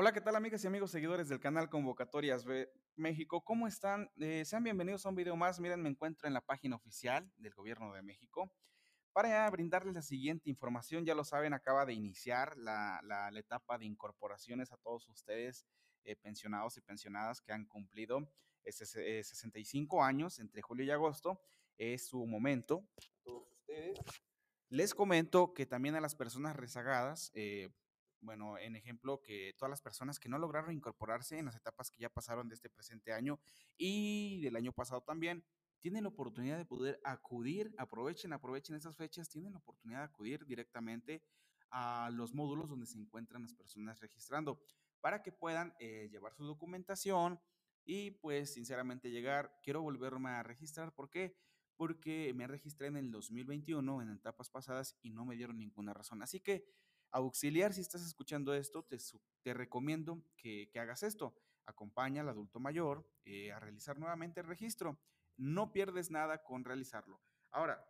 Hola, ¿qué tal amigas y amigos seguidores del canal Convocatorias México? ¿Cómo están? Eh, sean bienvenidos a un video más. Miren, me encuentro en la página oficial del Gobierno de México para brindarles la siguiente información. Ya lo saben, acaba de iniciar la, etapa de incorporaciones a todos ustedes, eh, pensionados y pensionadas que han cumplido eh, ese 65 años entre julio y agosto. Es su momento. Les comento que también a las personas rezagadas, bueno, en ejemplo, que todas las personas que no lograron incorporarse en las etapas que ya pasaron de este presente año y del año pasado también, tienen la oportunidad de poder acudir, aprovechen, aprovechen esas fechas, tienen la oportunidad de acudir directamente a los módulos donde se encuentran las personas registrando para que puedan eh, llevar su documentación y pues sinceramente llegar, quiero volverme a registrar, ¿por qué? Porque me registré en el 2021, en etapas pasadas y no me dieron ninguna razón. Así que Auxiliar, si estás escuchando esto, te, recomiendo que, hagas esto. Acompaña al adulto mayor eh, a realizar nuevamente el registro. No pierdes nada con realizarlo. Ahora,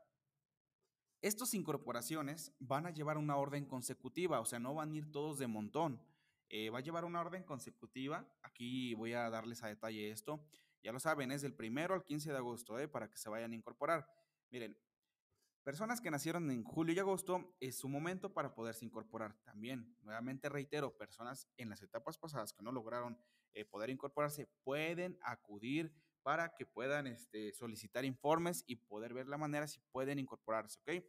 estas incorporaciones van a llevar una orden consecutiva, o sea, no van a ir todos de montón. Eh, va a llevar una orden consecutiva. Aquí voy a darles a detalle esto. Ya lo saben, es del primero al 15 de agosto eh, para que se vayan a incorporar. Miren, Personas que nacieron en julio y agosto es su momento para poderse incorporar también. Nuevamente reitero, personas en las etapas pasadas que no lograron eh, poder incorporarse pueden acudir para que puedan este, solicitar informes y poder ver la manera si pueden incorporarse, ¿ok?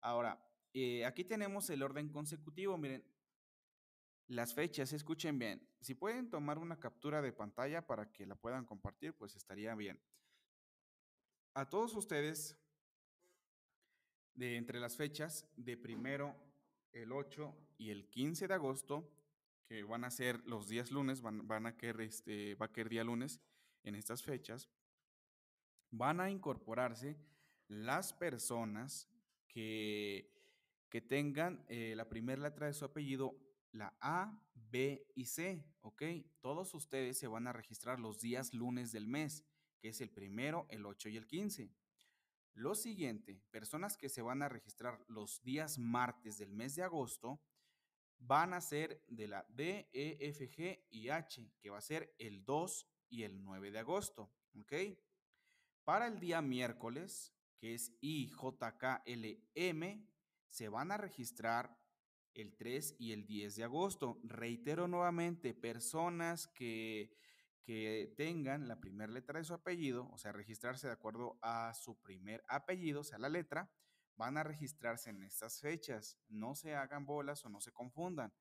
Ahora, eh, aquí tenemos el orden consecutivo, miren, las fechas, escuchen bien. Si pueden tomar una captura de pantalla para que la puedan compartir, pues estaría bien. A todos ustedes de entre las fechas de primero, el 8 y el 15 de agosto, que van a ser los días lunes, van, a querer este, va a querer día lunes en estas fechas, van a incorporarse las personas que, que tengan eh, la primera letra de su apellido, la A, B y C, ¿ok? Todos ustedes se van a registrar los días lunes del mes, que es el primero, el 8 y el 15. Lo siguiente, personas que se van a registrar los días martes del mes de agosto van a ser de la D, E, F, G y H, que va a ser el 2 y el 9 de agosto. ¿Ok? Para el día miércoles, que es I, se van a registrar el 3 y el 10 de agosto. Reitero nuevamente, personas que que tengan la primera letra de su apellido, o sea, registrarse de acuerdo a su primer apellido, o sea, la letra, van a registrarse en estas fechas. No se hagan bolas o no se confundan.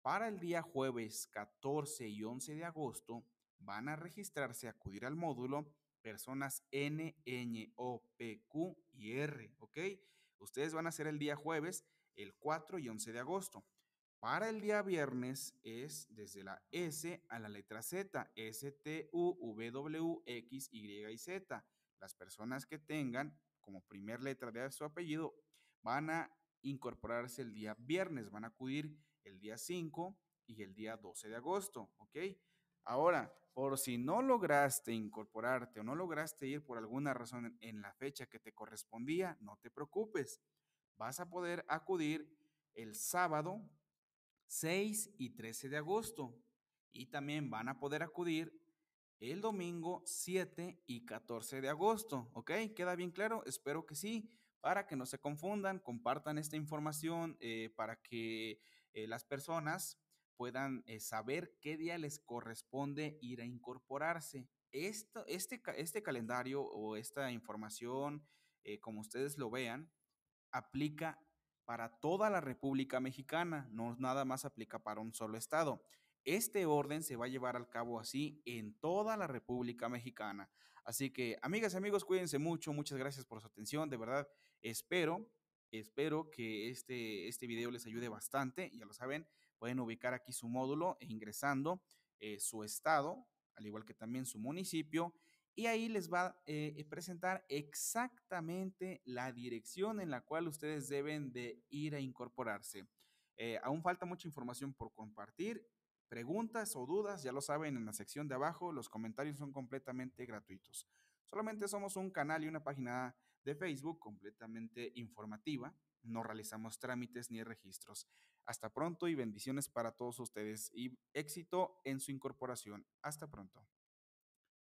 Para el día jueves 14 y 11 de agosto, van a registrarse, acudir al módulo personas N, N, O, P, Q y R, ¿ok? Ustedes van a hacer el día jueves, el 4 y 11 de agosto para el día viernes es desde la S a la letra Z, S, T, U, v W, X, Y y Z. Las personas que tengan como primer letra de su apellido van a incorporarse el día viernes, van a acudir el día 5 y el día 12 de agosto, ¿ok? Ahora, por si no lograste incorporarte o no lograste ir por alguna razón en la fecha que te correspondía, no te preocupes. Vas a poder acudir el sábado 6 y 13 de agosto. Y también van a poder acudir el domingo 7 y 14 de agosto. ¿Ok? ¿Queda bien claro? Espero que sí. Para que no se confundan, compartan esta información eh, para que eh, las personas puedan eh, saber qué día les corresponde ir a incorporarse. Esto, este, este calendario o esta información, como ustedes lo vean, aplica para toda la República Mexicana, no nada más aplica para un solo estado. Este orden se va a llevar al cabo así en toda la República Mexicana. Así que, amigas y amigos, cuídense mucho. Muchas gracias por su atención. De verdad, espero, espero que este, este video les ayude bastante. Ya lo saben, pueden ubicar aquí su módulo e ingresando eh, su estado, al igual que también su municipio y ahí les va a eh, eh, presentar exactamente la dirección en la cual ustedes deben de ir a incorporarse. Eh, aún falta mucha información por compartir. Preguntas o dudas, ya lo saben, en la sección de abajo los comentarios son completamente gratuitos. Solamente somos un canal y una página de Facebook completamente informativa. No realizamos trámites ni registros. Hasta pronto y bendiciones para todos ustedes y éxito en su incorporación. Hasta pronto.